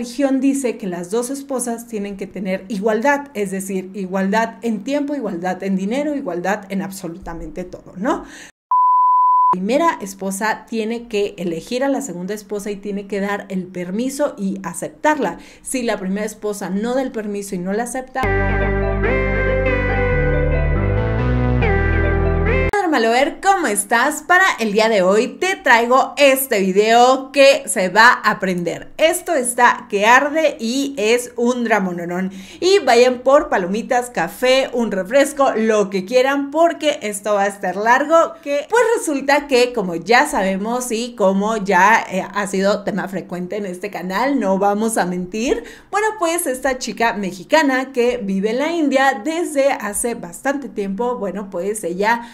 La religión dice que las dos esposas tienen que tener igualdad, es decir, igualdad en tiempo, igualdad en dinero, igualdad en absolutamente todo, ¿no? La primera esposa tiene que elegir a la segunda esposa y tiene que dar el permiso y aceptarla. Si la primera esposa no da el permiso y no la acepta... ver ¿cómo estás? Para el día de hoy te traigo este video que se va a aprender. Esto está que arde y es un dramonorón. Y vayan por palomitas, café, un refresco, lo que quieran, porque esto va a estar largo. Que pues resulta que, como ya sabemos y como ya eh, ha sido tema frecuente en este canal, no vamos a mentir. Bueno, pues esta chica mexicana que vive en la India desde hace bastante tiempo, bueno, pues ella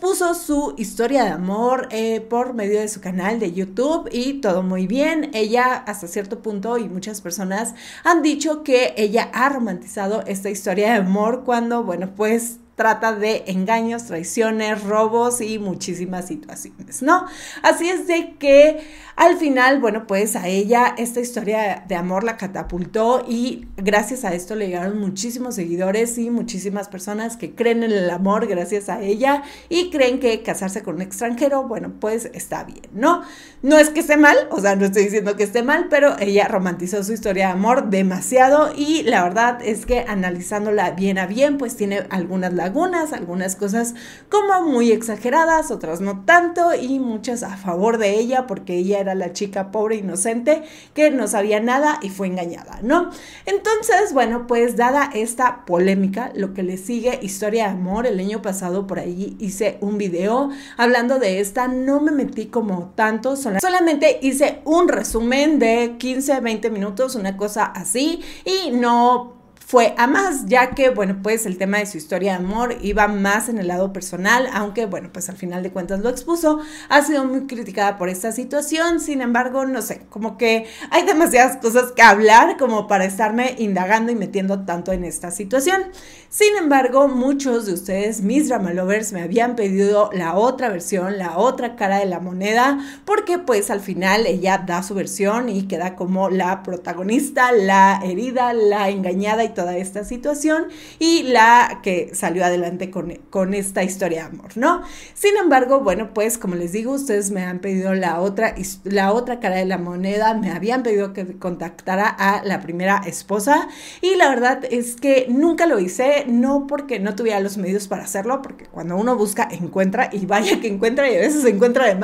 Puso su historia de amor eh, por medio de su canal de YouTube y todo muy bien. Ella hasta cierto punto y muchas personas han dicho que ella ha romantizado esta historia de amor cuando, bueno, pues trata de engaños, traiciones, robos y muchísimas situaciones, ¿no? Así es de que al final, bueno, pues a ella esta historia de amor la catapultó y gracias a esto le llegaron muchísimos seguidores y muchísimas personas que creen en el amor gracias a ella y creen que casarse con un extranjero, bueno, pues está bien, ¿no? No es que esté mal, o sea, no estoy diciendo que esté mal, pero ella romantizó su historia de amor demasiado y la verdad es que analizándola bien a bien, pues tiene algunas lagunas algunas, algunas cosas como muy exageradas, otras no tanto y muchas a favor de ella porque ella era la chica pobre inocente que no sabía nada y fue engañada, ¿no? Entonces, bueno, pues dada esta polémica, lo que le sigue Historia de Amor, el año pasado por ahí hice un video hablando de esta, no me metí como tanto, solamente hice un resumen de 15, 20 minutos, una cosa así y no fue a más, ya que, bueno, pues el tema de su historia de amor iba más en el lado personal, aunque, bueno, pues al final de cuentas lo expuso, ha sido muy criticada por esta situación, sin embargo, no sé, como que hay demasiadas cosas que hablar como para estarme indagando y metiendo tanto en esta situación. Sin embargo, muchos de ustedes, mis drama lovers, me habían pedido la otra versión, la otra cara de la moneda, porque pues al final ella da su versión y queda como la protagonista, la herida, la engañada y todo toda esta situación y la que salió adelante con, esta historia de amor, ¿no? Sin embargo, bueno, pues como les digo, ustedes me han pedido la otra, la otra cara de la moneda, me habían pedido que contactara a la primera esposa y la verdad es que nunca lo hice, no porque no tuviera los medios para hacerlo, porque cuando uno busca encuentra y vaya que encuentra y a veces encuentra de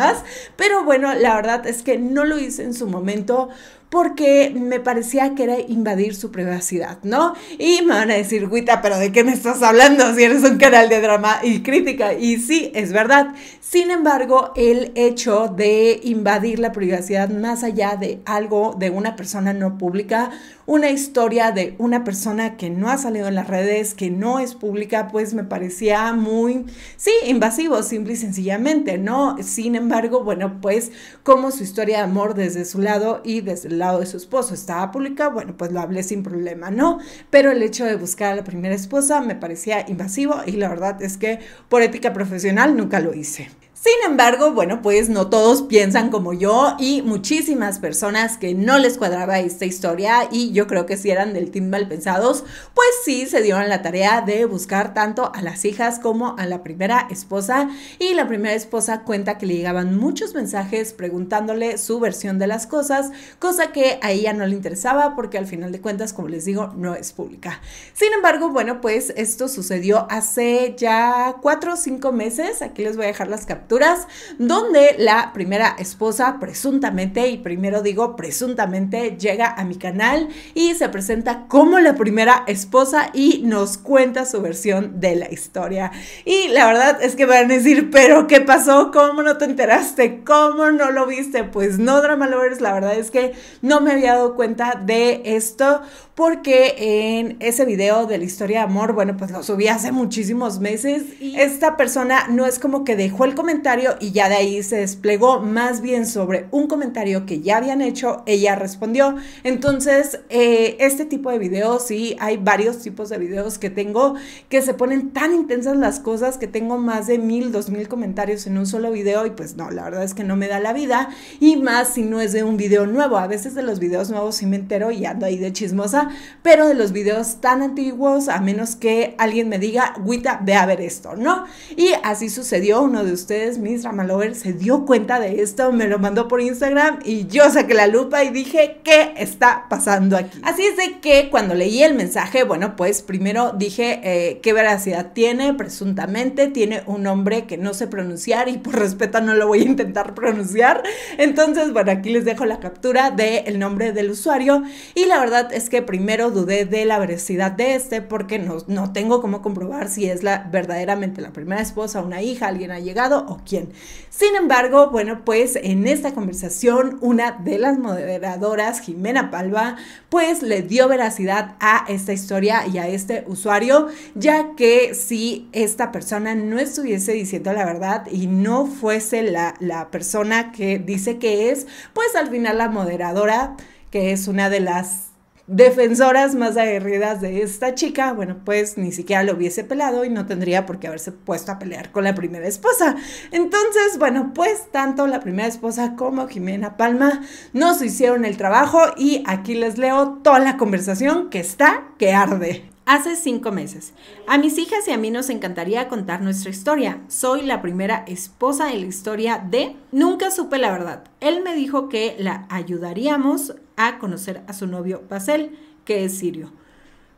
pero bueno, la verdad es que no lo hice en su momento porque me parecía que era invadir su privacidad, ¿no? Y me van a decir, Guita, pero ¿de qué me estás hablando si eres un canal de drama y crítica? Y sí, es verdad. Sin embargo, el hecho de invadir la privacidad más allá de algo de una persona no pública, una historia de una persona que no ha salido en las redes, que no es pública, pues me parecía muy, sí, invasivo, simple y sencillamente, ¿no? Sin embargo, bueno, pues como su historia de amor desde su lado y desde el lado de su esposo estaba pública, bueno, pues lo hablé sin problema, ¿no? Pero el hecho de buscar a la primera esposa me parecía invasivo y la verdad es que por ética profesional nunca lo hice. Sin embargo, bueno, pues no todos piensan como yo y muchísimas personas que no les cuadraba esta historia y yo creo que si eran del team mal pensados, pues sí se dieron la tarea de buscar tanto a las hijas como a la primera esposa y la primera esposa cuenta que le llegaban muchos mensajes preguntándole su versión de las cosas, cosa que a ella no le interesaba porque al final de cuentas, como les digo, no es pública. Sin embargo, bueno, pues esto sucedió hace ya cuatro o cinco meses, aquí les voy a dejar las capas donde la primera esposa presuntamente, y primero digo presuntamente, llega a mi canal y se presenta como la primera esposa y nos cuenta su versión de la historia. Y la verdad es que van a decir, pero ¿qué pasó? ¿Cómo no te enteraste? ¿Cómo no lo viste? Pues no, Drama Lovers, la verdad es que no me había dado cuenta de esto porque en ese video de la historia de amor, bueno, pues lo subí hace muchísimos meses y esta persona no es como que dejó el comentario y ya de ahí se desplegó más bien sobre un comentario que ya habían hecho, ella respondió. Entonces, eh, este tipo de videos, sí, hay varios tipos de videos que tengo que se ponen tan intensas las cosas que tengo más de mil, dos mil comentarios en un solo video y pues no, la verdad es que no me da la vida y más si no es de un video nuevo. A veces de los videos nuevos sí me entero y ando ahí de chismosa, pero de los videos tan antiguos, a menos que alguien me diga, Guita, ve a ver esto, ¿no? Y así sucedió, uno de ustedes Miss mis Ramalover, se dio cuenta de esto, me lo mandó por Instagram y yo saqué la lupa y dije, ¿qué está pasando aquí? Así es de que cuando leí el mensaje, bueno, pues primero dije, eh, ¿qué veracidad tiene? Presuntamente tiene un nombre que no sé pronunciar y por respeto no lo voy a intentar pronunciar. Entonces, bueno, aquí les dejo la captura del nombre del usuario y la verdad es que primero dudé de la veracidad de este porque no, no tengo cómo comprobar si es la verdaderamente la primera esposa, una hija, alguien ha llegado o sin embargo, bueno, pues en esta conversación una de las moderadoras, Jimena Palva, pues le dio veracidad a esta historia y a este usuario, ya que si esta persona no estuviese diciendo la verdad y no fuese la, la persona que dice que es, pues al final la moderadora, que es una de las defensoras más aguerridas de esta chica, bueno, pues ni siquiera lo hubiese pelado y no tendría por qué haberse puesto a pelear con la primera esposa. Entonces, bueno, pues tanto la primera esposa como Jimena Palma nos hicieron el trabajo y aquí les leo toda la conversación que está que arde. Hace cinco meses. A mis hijas y a mí nos encantaría contar nuestra historia. Soy la primera esposa en la historia de... Nunca supe la verdad. Él me dijo que la ayudaríamos a conocer a su novio Basel, que es sirio.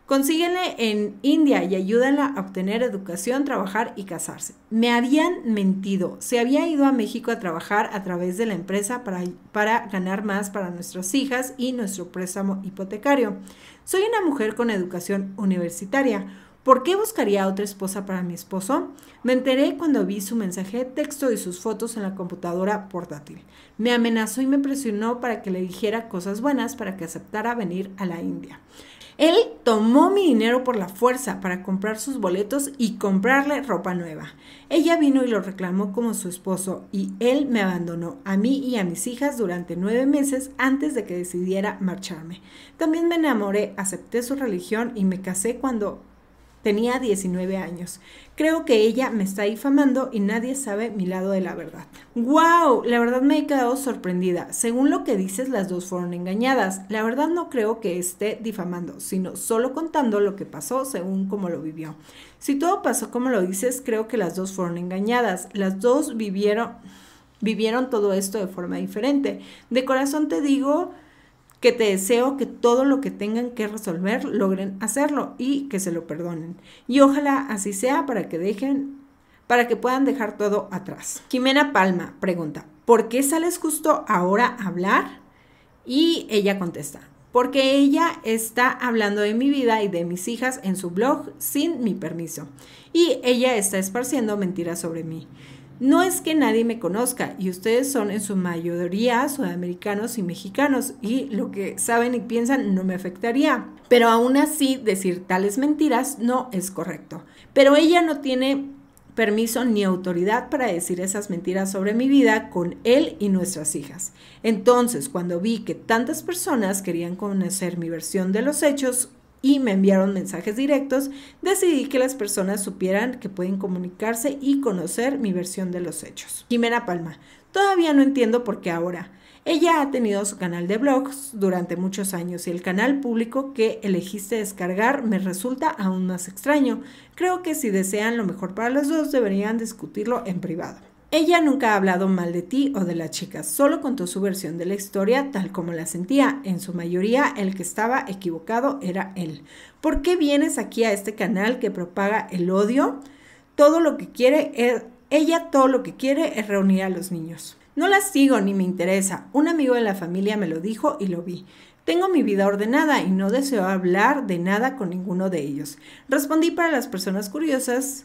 Consíguenle en India y ayúdenla a obtener educación, trabajar y casarse. Me habían mentido. Se había ido a México a trabajar a través de la empresa para, para ganar más para nuestras hijas y nuestro préstamo hipotecario. Soy una mujer con educación universitaria. ¿Por qué buscaría otra esposa para mi esposo? Me enteré cuando vi su mensaje de texto y sus fotos en la computadora portátil. Me amenazó y me presionó para que le dijera cosas buenas para que aceptara venir a la India. Él tomó mi dinero por la fuerza para comprar sus boletos y comprarle ropa nueva. Ella vino y lo reclamó como su esposo y él me abandonó a mí y a mis hijas durante nueve meses antes de que decidiera marcharme. También me enamoré, acepté su religión y me casé cuando Tenía 19 años. Creo que ella me está difamando y nadie sabe mi lado de la verdad. ¡Wow! La verdad me he quedado sorprendida. Según lo que dices, las dos fueron engañadas. La verdad no creo que esté difamando, sino solo contando lo que pasó según cómo lo vivió. Si todo pasó como lo dices, creo que las dos fueron engañadas. Las dos vivieron, vivieron todo esto de forma diferente. De corazón te digo que te deseo que todo lo que tengan que resolver logren hacerlo y que se lo perdonen. Y ojalá así sea para que dejen para que puedan dejar todo atrás. Jimena Palma pregunta, ¿por qué sales justo ahora a hablar? Y ella contesta, porque ella está hablando de mi vida y de mis hijas en su blog sin mi permiso. Y ella está esparciendo mentiras sobre mí. No es que nadie me conozca y ustedes son en su mayoría sudamericanos y mexicanos y lo que saben y piensan no me afectaría. Pero aún así decir tales mentiras no es correcto. Pero ella no tiene permiso ni autoridad para decir esas mentiras sobre mi vida con él y nuestras hijas. Entonces, cuando vi que tantas personas querían conocer mi versión de los hechos, y me enviaron mensajes directos, decidí que las personas supieran que pueden comunicarse y conocer mi versión de los hechos. Jimena Palma, todavía no entiendo por qué ahora. Ella ha tenido su canal de blogs durante muchos años y el canal público que elegiste descargar me resulta aún más extraño. Creo que si desean lo mejor para los dos deberían discutirlo en privado. Ella nunca ha hablado mal de ti o de la chica, solo contó su versión de la historia tal como la sentía. En su mayoría, el que estaba equivocado era él. ¿Por qué vienes aquí a este canal que propaga el odio? Todo lo que quiere es, ella todo lo que quiere es reunir a los niños. No las sigo ni me interesa. Un amigo de la familia me lo dijo y lo vi. Tengo mi vida ordenada y no deseo hablar de nada con ninguno de ellos. Respondí para las personas curiosas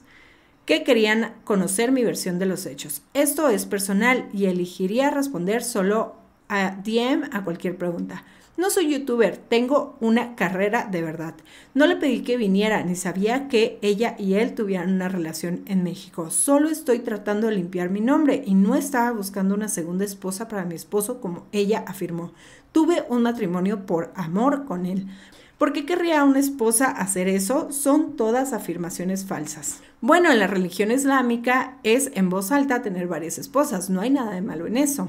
que querían conocer mi versión de los hechos. Esto es personal y elegiría responder solo a DM a cualquier pregunta. No soy youtuber, tengo una carrera de verdad. No le pedí que viniera, ni sabía que ella y él tuvieran una relación en México. Solo estoy tratando de limpiar mi nombre y no estaba buscando una segunda esposa para mi esposo como ella afirmó. Tuve un matrimonio por amor con él, ¿Por qué querría una esposa hacer eso? Son todas afirmaciones falsas. Bueno, en la religión islámica es en voz alta tener varias esposas, no hay nada de malo en eso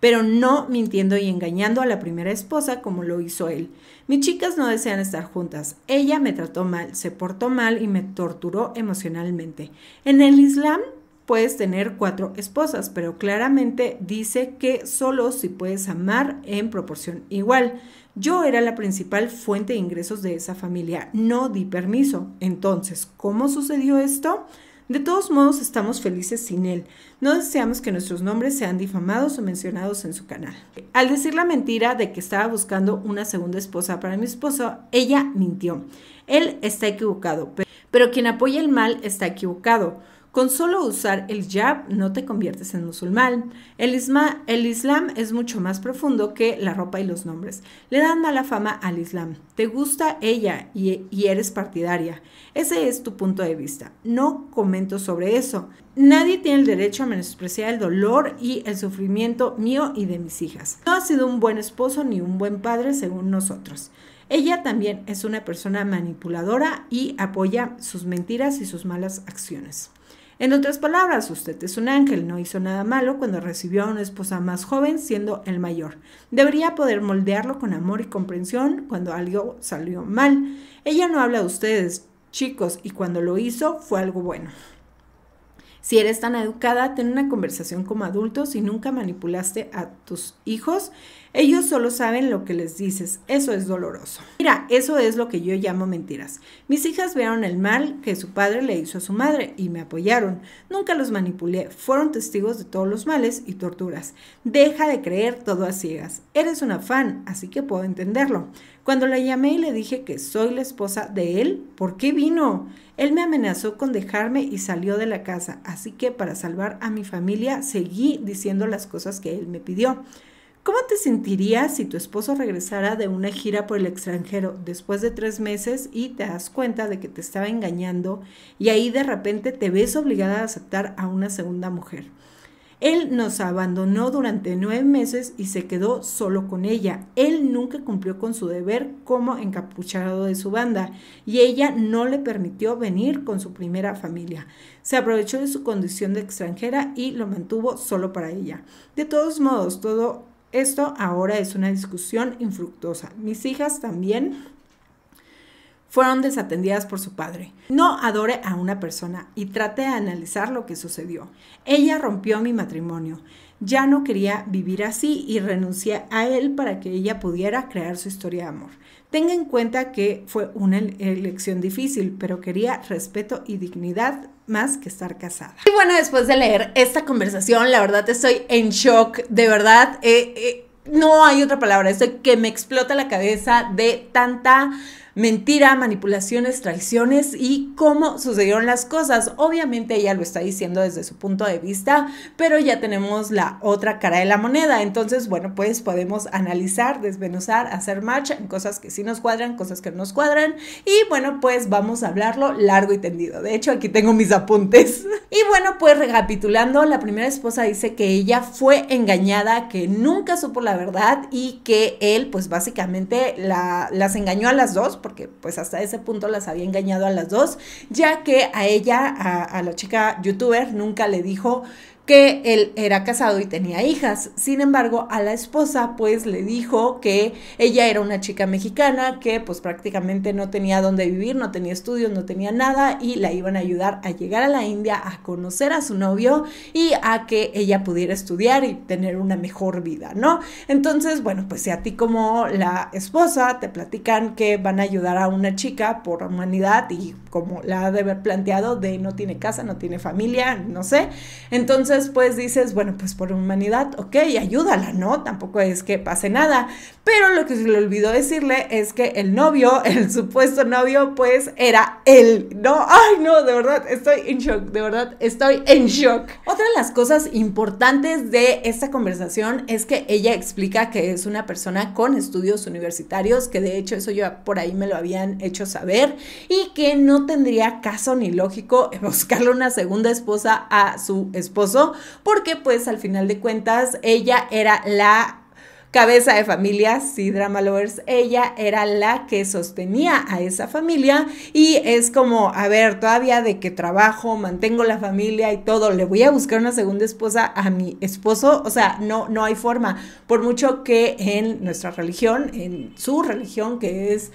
pero no mintiendo y engañando a la primera esposa como lo hizo él. Mis chicas no desean estar juntas. Ella me trató mal, se portó mal y me torturó emocionalmente. En el Islam puedes tener cuatro esposas, pero claramente dice que solo si puedes amar en proporción igual. Yo era la principal fuente de ingresos de esa familia, no di permiso. Entonces, ¿cómo sucedió esto? De todos modos, estamos felices sin él. No deseamos que nuestros nombres sean difamados o mencionados en su canal. Al decir la mentira de que estaba buscando una segunda esposa para mi esposo, ella mintió. Él está equivocado, pero quien apoya el mal está equivocado. Con solo usar el jab no te conviertes en musulmán. El, el islam es mucho más profundo que la ropa y los nombres. Le dan mala fama al islam. Te gusta ella y, eres partidaria. Ese es tu punto de vista. No comento sobre eso. Nadie tiene el derecho a menospreciar el dolor y el sufrimiento mío y de mis hijas. No ha sido un buen esposo ni un buen padre según nosotros. Ella también es una persona manipuladora y apoya sus mentiras y sus malas acciones. En otras palabras, usted es un ángel, no hizo nada malo cuando recibió a una esposa más joven siendo el mayor. Debería poder moldearlo con amor y comprensión cuando algo salió mal. Ella no habla de ustedes, chicos, y cuando lo hizo fue algo bueno. Si eres tan educada, ten una conversación como adultos y nunca manipulaste a tus hijos, ellos solo saben lo que les dices. Eso es doloroso. Mira, eso es lo que yo llamo mentiras. Mis hijas vieron el mal que su padre le hizo a su madre y me apoyaron. Nunca los manipulé. Fueron testigos de todos los males y torturas. Deja de creer todo a ciegas. Eres una fan, así que puedo entenderlo. Cuando la llamé y le dije que soy la esposa de él, ¿por qué vino? Él me amenazó con dejarme y salió de la casa, así que para salvar a mi familia seguí diciendo las cosas que él me pidió. ¿Cómo te sentirías si tu esposo regresara de una gira por el extranjero después de tres meses y te das cuenta de que te estaba engañando y ahí de repente te ves obligada a aceptar a una segunda mujer? Él nos abandonó durante nueve meses y se quedó solo con ella. Él nunca cumplió con su deber como encapuchado de su banda y ella no le permitió venir con su primera familia. Se aprovechó de su condición de extranjera y lo mantuvo solo para ella. De todos modos, todo esto ahora es una discusión infructuosa. Mis hijas también fueron desatendidas por su padre. No adore a una persona y trate de analizar lo que sucedió. Ella rompió mi matrimonio. Ya no quería vivir así y renuncié a él para que ella pudiera crear su historia de amor. Tenga en cuenta que fue una elección difícil, pero quería respeto y dignidad más que estar casada. Y bueno, después de leer esta conversación, la verdad estoy en shock, de verdad. Eh, eh no hay otra palabra, es que me explota la cabeza de tanta mentira, manipulaciones, traiciones y cómo sucedieron las cosas. Obviamente ella lo está diciendo desde su punto de vista, pero ya tenemos la otra cara de la moneda. Entonces, bueno, pues podemos analizar, desmenuzar, hacer marcha en cosas que sí nos cuadran, cosas que no nos cuadran. Y bueno, pues vamos a hablarlo largo y tendido. De hecho, aquí tengo mis apuntes. Y bueno, pues recapitulando, la primera esposa dice que ella fue engañada, que nunca supo la verdad, y que él pues básicamente la, las engañó a las dos, porque pues hasta ese punto las había engañado a las dos, ya que a ella, a, a la chica youtuber, nunca le dijo que él era casado y tenía hijas. Sin embargo, a la esposa pues le dijo que ella era una chica mexicana que pues prácticamente no tenía dónde vivir, no tenía estudios, no tenía nada y la iban a ayudar a llegar a la India, a conocer a su novio y a que ella pudiera estudiar y tener una mejor vida, ¿no? Entonces, bueno, pues si a ti como la esposa te platican que van a ayudar a una chica por humanidad y como la ha de haber planteado, de no tiene casa, no tiene familia, no sé. Entonces, pues dices, bueno, pues por humanidad, ok, ayúdala, ¿no? Tampoco es que pase nada. Pero lo que se le olvidó decirle es que el novio, el supuesto novio, pues era él, ¿no? Ay, no, de verdad, estoy en shock, de verdad, estoy en shock. Otra de las cosas importantes de esta conversación es que ella explica que es una persona con estudios universitarios, que de hecho eso yo por ahí me lo habían hecho saber, y que no tendría caso ni lógico buscarle una segunda esposa a su esposo, porque pues al final de cuentas ella era la cabeza de familia, si Drama Lovers, ella era la que sostenía a esa familia y es como, a ver, todavía de que trabajo, mantengo la familia y todo, le voy a buscar una segunda esposa a mi esposo, o sea, no, no hay forma, por mucho que en nuestra religión, en su religión que es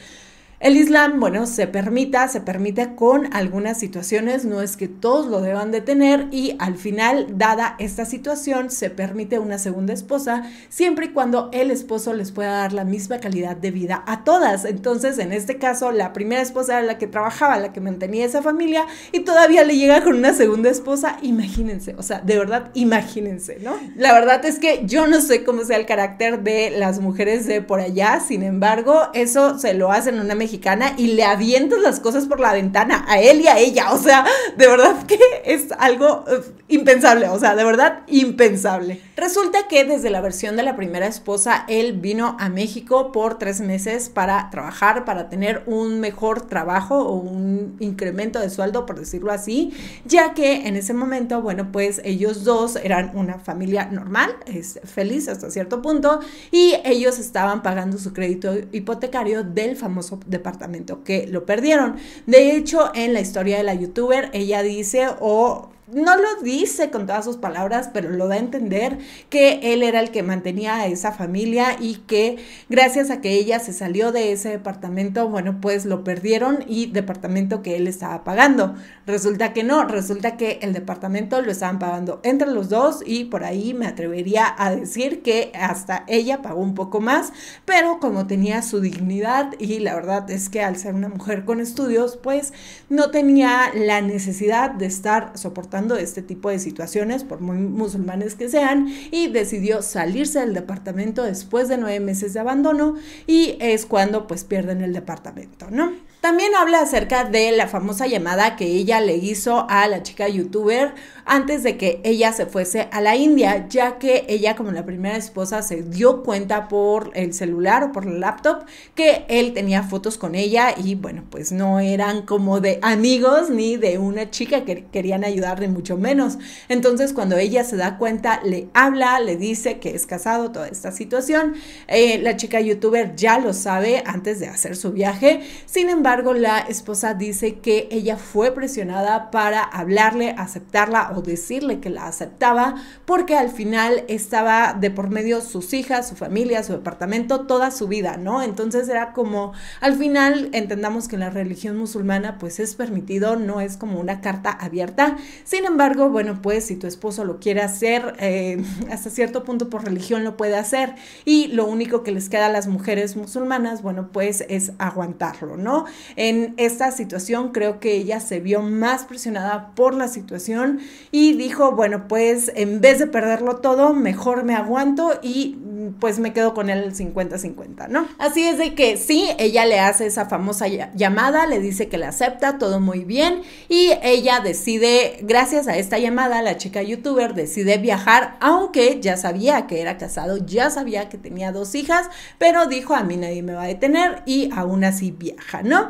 el Islam, bueno, se permita, se permite con algunas situaciones, no es que todos lo deban de tener y al final, dada esta situación, se permite una segunda esposa siempre y cuando el esposo les pueda dar la misma calidad de vida a todas. Entonces, en este caso, la primera esposa era la que trabajaba, la que mantenía esa familia y todavía le llega con una segunda esposa, imagínense, o sea, de verdad, imagínense, ¿no? La verdad es que yo no sé cómo sea el carácter de las mujeres de por allá, sin embargo, eso se lo en una mexicana mexicana y le avientas las cosas por la ventana a él y a ella. O sea, de verdad que es algo eh, impensable. O sea, de verdad impensable. Resulta que desde la versión de la primera esposa, él vino a México por tres meses para trabajar, para tener un mejor trabajo o un incremento de sueldo, por decirlo así, ya que en ese momento, bueno, pues ellos dos eran una familia normal, es feliz hasta cierto punto, y ellos estaban pagando su crédito hipotecario del famoso departamento que lo perdieron. De hecho, en la historia de la youtuber, ella dice o no lo dice con todas sus palabras, pero lo da a entender que él era el que mantenía a esa familia y que gracias a que ella se salió de ese departamento, bueno, pues lo perdieron y departamento que él estaba pagando. Resulta que no, resulta que el departamento lo estaban pagando entre los dos y por ahí me atrevería a decir que hasta ella pagó un poco más, pero como tenía su dignidad y la verdad es que al ser una mujer con estudios, pues no tenía la necesidad de estar soportando de este tipo de situaciones, por muy musulmanes que sean, y decidió salirse del departamento después de nueve meses de abandono y es cuando pues pierden el departamento, ¿no? También habla acerca de la famosa llamada que ella le hizo a la chica youtuber antes de que ella se fuese a la India, ya que ella como la primera esposa se dio cuenta por el celular o por el laptop que él tenía fotos con ella y bueno, pues no eran como de amigos ni de una chica que querían ayudarle mucho menos. Entonces cuando ella se da cuenta, le habla, le dice que es casado, toda esta situación. Eh, la chica youtuber ya lo sabe antes de hacer su viaje. Sin embargo, embargo, la esposa dice que ella fue presionada para hablarle, aceptarla o decirle que la aceptaba, porque al final estaba de por medio sus hijas, su familia, su departamento, toda su vida, ¿no? Entonces era como, al final entendamos que la religión musulmana pues es permitido, no es como una carta abierta. Sin embargo, bueno, pues si tu esposo lo quiere hacer, eh, hasta cierto punto por religión lo puede hacer. Y lo único que les queda a las mujeres musulmanas, bueno, pues es aguantarlo, ¿no? En esta situación creo que ella se vio más presionada por la situación y dijo, bueno, pues en vez de perderlo todo, mejor me aguanto y pues me quedo con el 50-50, ¿no? Así es de que sí, ella le hace esa famosa llamada, le dice que la acepta, todo muy bien, y ella decide, gracias a esta llamada, la chica youtuber decide viajar, aunque ya sabía que era casado, ya sabía que tenía dos hijas, pero dijo, a mí nadie me va a detener, y aún así viaja, ¿no?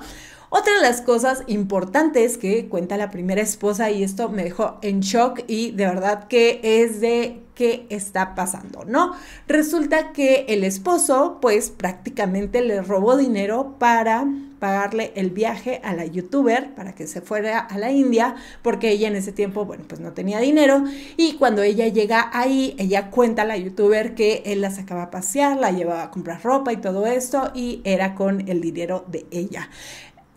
Otra de las cosas importantes que cuenta la primera esposa, y esto me dejó en shock y de verdad que es de qué está pasando, ¿no? Resulta que el esposo, pues prácticamente le robó dinero para pagarle el viaje a la youtuber para que se fuera a la India, porque ella en ese tiempo, bueno, pues no tenía dinero. Y cuando ella llega ahí, ella cuenta a la youtuber que él la sacaba a pasear, la llevaba a comprar ropa y todo esto, y era con el dinero de ella.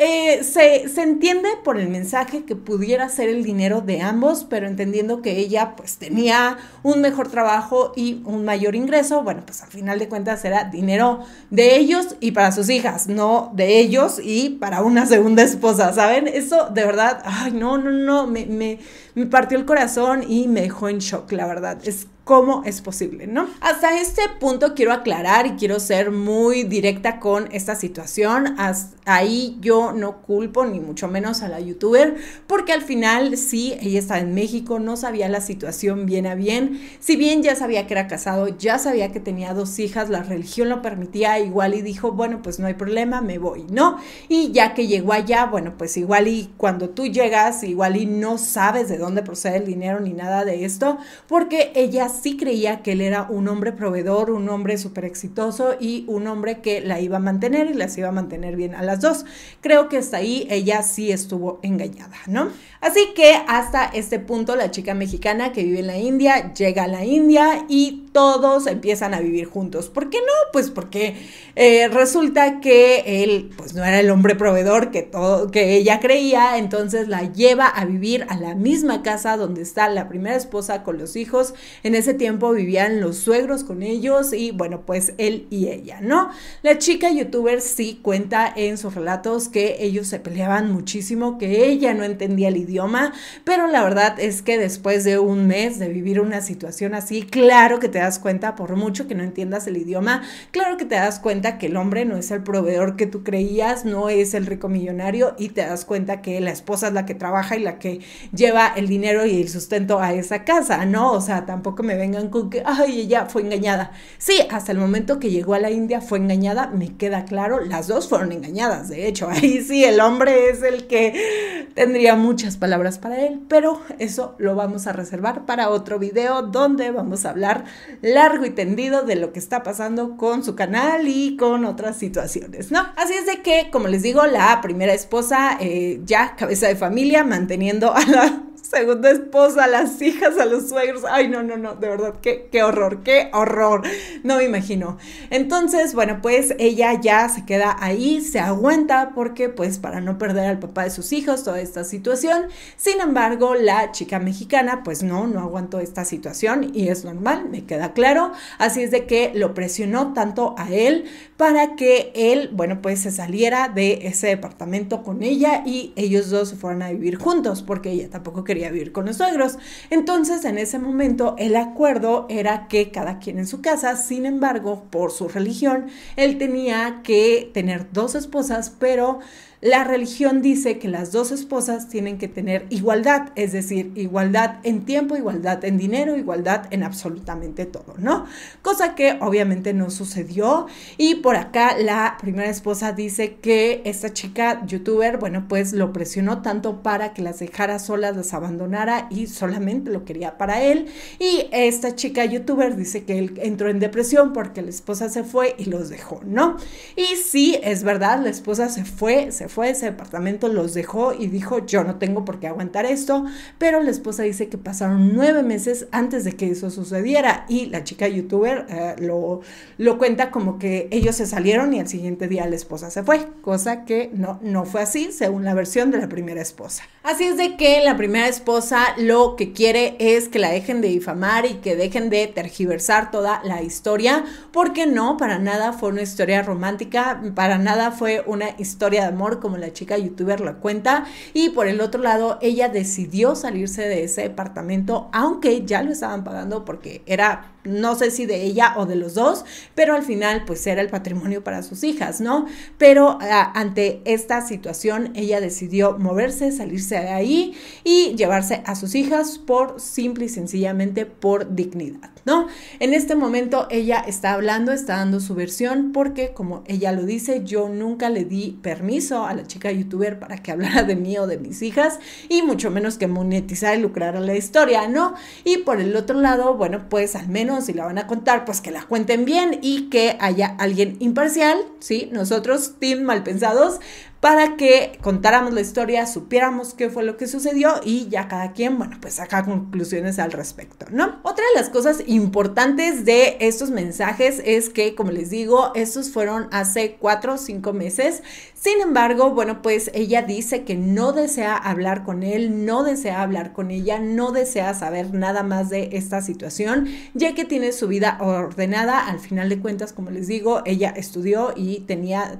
Eh, se, entiende por el mensaje que pudiera ser el dinero de ambos, pero entendiendo que ella pues tenía un mejor trabajo y un mayor ingreso, bueno, pues al final de cuentas era dinero de ellos y para sus hijas, no de ellos y para una segunda esposa, ¿saben? Eso de verdad, ay, no, no, no, me, me, me partió el corazón y me dejó en shock, la verdad. Es cómo es posible, ¿no? Hasta este punto quiero aclarar y quiero ser muy directa con esta situación. ahí yo no culpo ni mucho menos a la youtuber, porque al final sí, ella está en México, no sabía la situación bien a bien. Si bien ya sabía que era casado, ya sabía que tenía dos hijas, la religión lo permitía igual y dijo, bueno, pues no hay problema, me voy, ¿no? Y ya que llegó allá, bueno, pues igual y cuando tú llegas, igual y no sabes de dónde procede el dinero ni nada de esto, porque ella sí creía que él era un hombre proveedor, un hombre súper exitoso y un hombre que la iba a mantener y las iba a mantener bien a las dos. Creo que hasta ahí ella sí estuvo engañada, ¿no? Así que hasta este punto la chica mexicana que vive en la India llega a la India y todos empiezan a vivir juntos. ¿Por qué no? Pues porque eh, resulta que él pues no era el hombre proveedor que, todo, que ella creía, entonces la lleva a vivir a la misma casa donde está la primera esposa con los hijos. En ese tiempo vivían los suegros con ellos y bueno, pues él y ella, ¿no? La chica youtuber sí cuenta en sus relatos que ellos se peleaban muchísimo, que ella no entendía el idioma, pero la verdad es que después de un mes de vivir una situación así, claro que te das cuenta, por mucho que no entiendas el idioma, claro que te das cuenta que el hombre no es el proveedor que tú creías, no es el rico millonario y te das cuenta que la esposa es la que trabaja y la que lleva el dinero y el sustento a esa casa, ¿no? O sea, tampoco me vengan con que, ay, ella fue engañada. Sí, hasta el momento que llegó a la India fue engañada, me queda claro, las dos fueron engañadas, de hecho, ahí sí, el hombre es el que tendría muchas palabras para él, pero eso lo vamos a reservar para otro video donde vamos a hablar largo y tendido de lo que está pasando con su canal y con otras situaciones, ¿no? Así es de que, como les digo, la primera esposa, eh, ya cabeza de familia, manteniendo a la segunda esposa, las hijas, a los suegros. Ay, no, no, no, de verdad, qué, qué horror, qué horror. No me imagino. Entonces, bueno, pues ella ya se queda ahí, se aguanta porque pues para no perder al papá de sus hijos, toda esta situación. Sin embargo, la chica mexicana pues no, no aguantó esta situación y es normal, me queda claro. Así es de que lo presionó tanto a él para que él, bueno, pues se saliera de ese departamento con ella y ellos dos se fueran a vivir juntos porque ella tampoco quería a vivir con los suegros. Entonces, en ese momento, el acuerdo era que cada quien en su casa, sin embargo, por su religión, él tenía que tener dos esposas, pero la religión dice que las dos esposas tienen que tener igualdad, es decir, igualdad en tiempo, igualdad en dinero, igualdad en absolutamente todo, ¿no? Cosa que obviamente no sucedió. Y por acá la primera esposa dice que esta chica youtuber, bueno, pues lo presionó tanto para que las dejara solas, las abandonara y solamente lo quería para él. Y esta chica youtuber dice que él entró en depresión porque la esposa se fue y los dejó, ¿no? Y sí, es verdad, la esposa se fue, se fue ese departamento, los dejó y dijo, yo no tengo por qué aguantar esto, pero la esposa dice que pasaron nueve meses antes de que eso sucediera y la chica youtuber eh, lo, lo cuenta como que ellos se salieron y al siguiente día la esposa se fue, cosa que no, no fue así según la versión de la primera esposa. Así es de que la primera esposa lo que quiere es que la dejen de difamar y que dejen de tergiversar toda la historia, porque no, para nada fue una historia romántica, para nada fue una historia de amor como la chica youtuber la cuenta. Y por el otro lado, ella decidió salirse de ese departamento, aunque ya lo estaban pagando porque era no sé si de ella o de los dos, pero al final pues era el patrimonio para sus hijas, ¿no? Pero ah, ante esta situación ella decidió moverse, salirse de ahí y llevarse a sus hijas por simple y sencillamente por dignidad, ¿no? En este momento ella está hablando, está dando su versión porque como ella lo dice, yo nunca le di permiso a la chica youtuber para que hablara de mí o de mis hijas y mucho menos que monetizar y lucrar la historia, ¿no? Y por el otro lado, bueno, pues al menos si la van a contar, pues que la cuenten bien y que haya alguien imparcial, ¿sí? Nosotros, team malpensados, para que contáramos la historia, supiéramos qué fue lo que sucedió y ya cada quien, bueno, pues saca conclusiones al respecto, ¿no? Otra de las cosas importantes de estos mensajes es que, como les digo, estos fueron hace cuatro o cinco meses. Sin embargo, bueno, pues ella dice que no desea hablar con él, no desea hablar con ella, no desea saber nada más de esta situación, ya que tiene su vida ordenada. Al final de cuentas, como les digo, ella estudió y tenía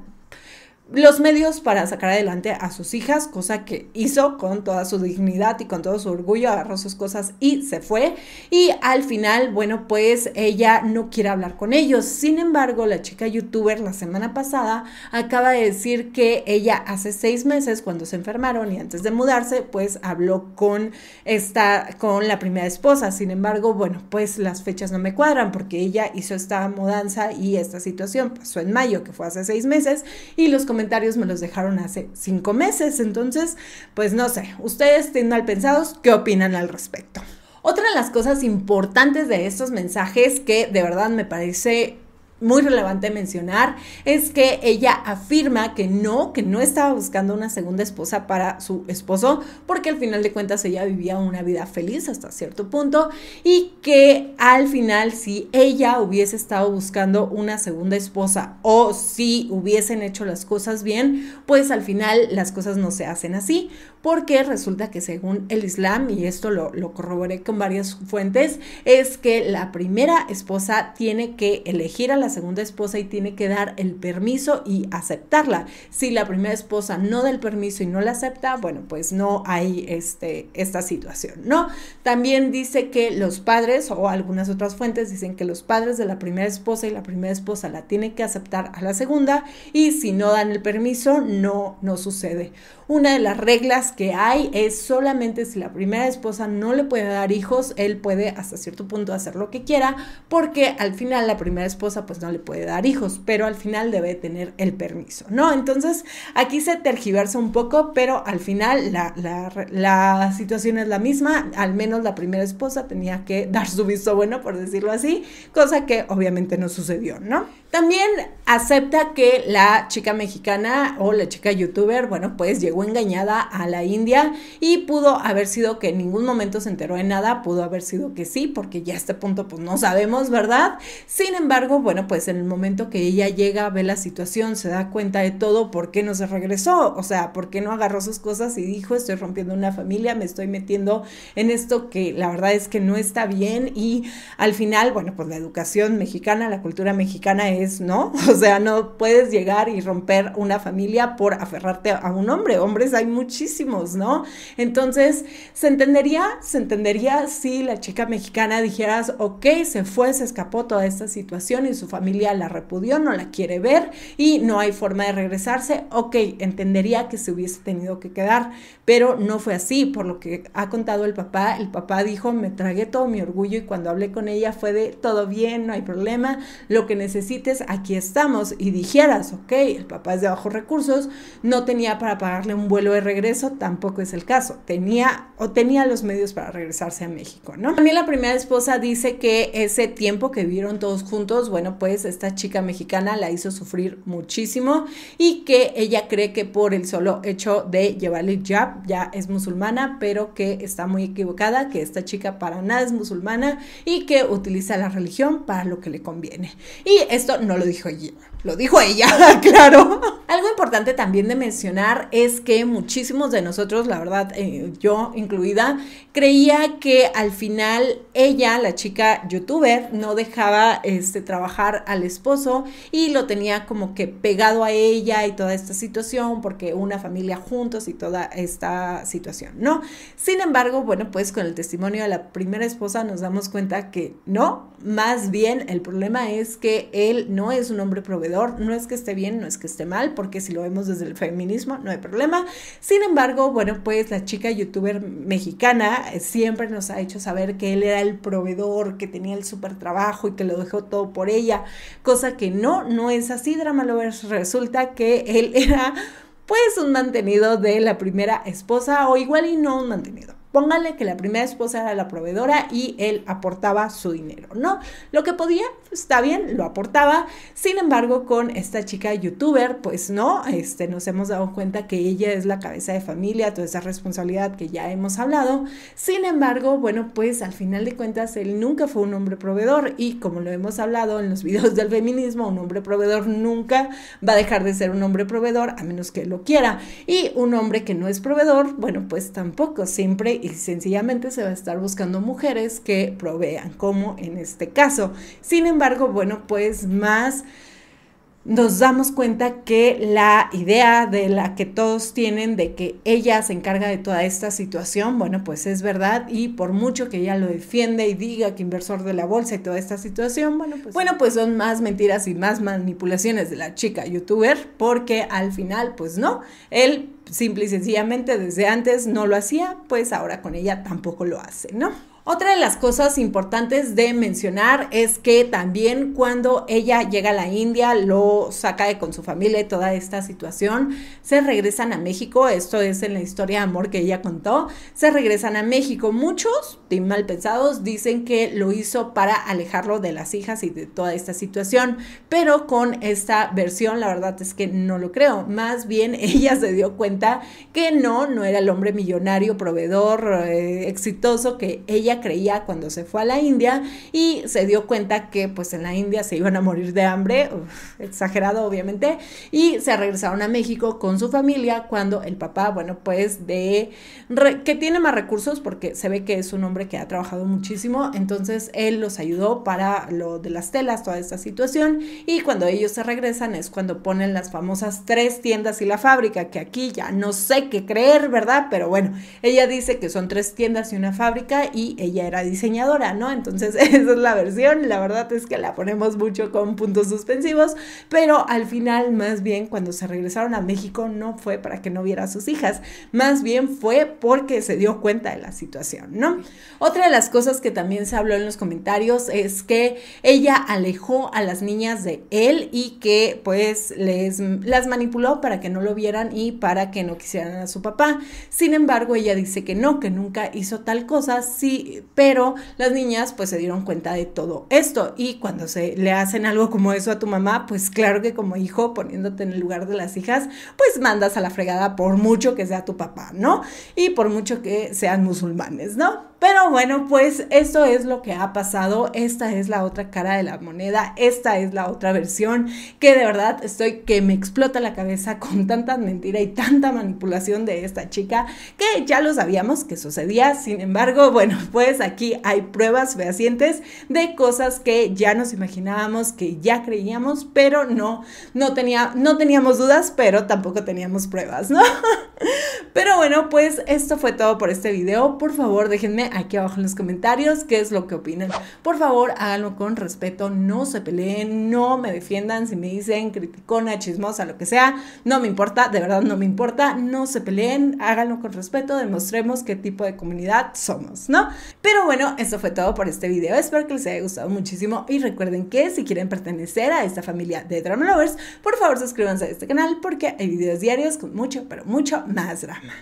los medios para sacar adelante a sus hijas, cosa que hizo con toda su dignidad y con todo su orgullo, agarró sus cosas y se fue. Y al final, bueno, pues ella no quiere hablar con ellos. Sin embargo, la chica youtuber la semana pasada acaba de decir que ella hace seis meses, cuando se enfermaron y antes de mudarse, pues habló con esta, con la primera esposa. Sin embargo, bueno, pues las fechas no me cuadran porque ella hizo esta mudanza y esta situación pasó en mayo, que fue hace seis meses, y los comentarios me los dejaron hace cinco meses. Entonces, pues no sé, ustedes tienen mal pensados, ¿qué opinan al respecto? Otra de las cosas importantes de estos mensajes que de verdad me parece muy relevante mencionar es que ella afirma que no, que no estaba buscando una segunda esposa para su esposo, porque al final de cuentas ella vivía una vida feliz hasta cierto punto y que al final si ella hubiese estado buscando una segunda esposa o si hubiesen hecho las cosas bien, pues al final las cosas no se hacen así, porque resulta que según el Islam, y esto lo, corroboré con varias fuentes, es que la primera esposa tiene que elegir a la segunda esposa y tiene que dar el permiso y aceptarla. Si la primera esposa no da el permiso y no la acepta, bueno, pues no hay este, esta situación, ¿no? También dice que los padres o algunas otras fuentes dicen que los padres de la primera esposa y la primera esposa la tiene que aceptar a la segunda y si no dan el permiso, no, no sucede. Una de las reglas que hay es solamente si la primera esposa no le puede dar hijos, él puede hasta cierto punto hacer lo que quiera porque al final la primera esposa pues no le puede dar hijos, pero al final debe tener el permiso, ¿no? Entonces aquí se tergiversa un poco, pero al final la, situación es la misma, al menos la primera esposa tenía que dar su visto bueno, por decirlo así, cosa que obviamente no sucedió, ¿no? También acepta que la chica mexicana o la chica youtuber, bueno, pues llegó engañada a la India y pudo haber sido que en ningún momento se enteró de nada, pudo haber sido que sí, porque ya a este punto pues no sabemos, ¿verdad? Sin embargo, bueno, pues en el momento que ella llega, ve la situación, se da cuenta de todo, ¿por qué no se regresó? O sea, ¿por qué no agarró sus cosas y dijo, estoy rompiendo una familia, me estoy metiendo en esto que la verdad es que no está bien y al final, bueno, pues la educación mexicana, la cultura mexicana es no. O sea, no puedes llegar y romper una familia por aferrarte a un hombre. Hombres hay muchísimos, ¿no? Entonces, se entendería, se entendería si la chica mexicana dijeras, ok, se fue, se escapó toda esta situación y su familia la repudió, no la quiere ver y no hay forma de regresarse. Ok, entendería que se hubiese tenido que quedar, pero no fue así. Por lo que ha contado el papá, el papá dijo, me tragué todo mi orgullo y cuando hablé con ella fue de todo bien, no hay problema, lo que necesites aquí estamos y dijeras, ok, el papá es de bajos recursos, no tenía para pagarle un vuelo de regreso, tampoco es el caso, tenía o tenía los medios para regresarse a México, ¿no? También la primera esposa dice que ese tiempo que vivieron todos juntos, bueno, pues esta chica mexicana la hizo sufrir muchísimo y que ella cree que por el solo hecho de llevarle jab, ya es musulmana, pero que está muy equivocada, que esta chica para nada es musulmana y que utiliza la religión para lo que le conviene. Y esto no lo dijo allí. Lo dijo ella, claro. Algo importante también de mencionar es que muchísimos de nosotros, la verdad, eh, yo incluida, creía que al final ella, la chica youtuber, no dejaba este, trabajar al esposo y lo tenía como que pegado a ella y toda esta situación, porque una familia juntos y toda esta situación, ¿no? Sin embargo, bueno, pues con el testimonio de la primera esposa nos damos cuenta que no, más bien el problema es que él no es un hombre proveedor no es que esté bien, no es que esté mal, porque si lo vemos desde el feminismo, no hay problema. Sin embargo, bueno, pues la chica youtuber mexicana eh, siempre nos ha hecho saber que él era el proveedor, que tenía el super trabajo y que lo dejó todo por ella, cosa que no, no es así, Drama Lovers. Resulta que él era pues un mantenido de la primera esposa o igual y no un mantenido. Póngale que la primera esposa era la proveedora y él aportaba su dinero, ¿no? Lo que podía está bien, lo aportaba. Sin embargo, con esta chica youtuber, pues no, este, nos hemos dado cuenta que ella es la cabeza de familia, toda esa responsabilidad que ya hemos hablado. Sin embargo, bueno, pues al final de cuentas, él nunca fue un hombre proveedor y como lo hemos hablado en los videos del feminismo, un hombre proveedor nunca va a dejar de ser un hombre proveedor a menos que lo quiera. Y un hombre que no es proveedor, bueno, pues tampoco, siempre y sencillamente se va a estar buscando mujeres que provean, como en este caso. Sin embargo, embargo, bueno, pues más nos damos cuenta que la idea de la que todos tienen de que ella se encarga de toda esta situación, bueno, pues es verdad y por mucho que ella lo defiende y diga que inversor de la bolsa y toda esta situación, bueno, pues, bueno, pues son más mentiras y más manipulaciones de la chica youtuber porque al final, pues no, él simple y sencillamente desde antes no lo hacía, pues ahora con ella tampoco lo hace, ¿no? Otra de las cosas importantes de mencionar es que también cuando ella llega a la India, lo saca de con su familia y toda esta situación, se regresan a México, esto es en la historia de amor que ella contó, se regresan a México. Muchos, mal pensados, dicen que lo hizo para alejarlo de las hijas y de toda esta situación, pero con esta versión la verdad es que no lo creo, más bien ella se dio cuenta que no, no era el hombre millonario, proveedor, eh, exitoso que ella creía cuando se fue a la India y se dio cuenta que pues en la India se iban a morir de hambre, exagerado obviamente, y se regresaron a México con su familia cuando el papá, bueno, pues de que tiene más recursos porque se ve que es un hombre que ha trabajado muchísimo, entonces él los ayudó para lo de las telas, toda esta situación, y cuando ellos se regresan es cuando ponen las famosas tres tiendas y la fábrica, que aquí ya no sé qué creer, ¿verdad? Pero bueno, ella dice que son tres tiendas y una fábrica y ella era diseñadora, ¿no? Entonces esa es la versión, la verdad es que la ponemos mucho con puntos suspensivos, pero al final más bien cuando se regresaron a México no fue para que no viera a sus hijas, más bien fue porque se dio cuenta de la situación, ¿no? Otra de las cosas que también se habló en los comentarios es que ella alejó a las niñas de él y que pues les, las manipuló para que no lo vieran y para que no quisieran a su papá. Sin embargo, ella dice que no, que nunca hizo tal cosa, sí pero las niñas pues se dieron cuenta de todo esto y cuando se le hacen algo como eso a tu mamá, pues claro que como hijo, poniéndote en el lugar de las hijas, pues mandas a la fregada por mucho que sea tu papá, ¿no? Y por mucho que sean musulmanes, ¿no? Pero bueno, pues esto es lo que ha pasado. Esta es la otra cara de la moneda. Esta es la otra versión que de verdad estoy que me explota la cabeza con tanta mentira y tanta manipulación de esta chica que ya lo sabíamos que sucedía. Sin embargo, bueno, pues pues aquí hay pruebas fehacientes de cosas que ya nos imaginábamos, que ya creíamos, pero no, no, tenía, no teníamos dudas, pero tampoco teníamos pruebas, ¿no? Pero bueno, pues esto fue todo por este video. Por favor, déjenme aquí abajo en los comentarios qué es lo que opinan. Por favor, háganlo con respeto, no se peleen, no me defiendan si me dicen criticona, chismosa, lo que sea. No me importa, de verdad no me importa, no se peleen, háganlo con respeto, demostremos qué tipo de comunidad somos, ¿no? Pero bueno, eso fue todo por este video. Espero que les haya gustado muchísimo y recuerden que si quieren pertenecer a esta familia de Drama Lovers, por favor suscríbanse a este canal porque hay videos diarios con mucho, pero mucho más drama.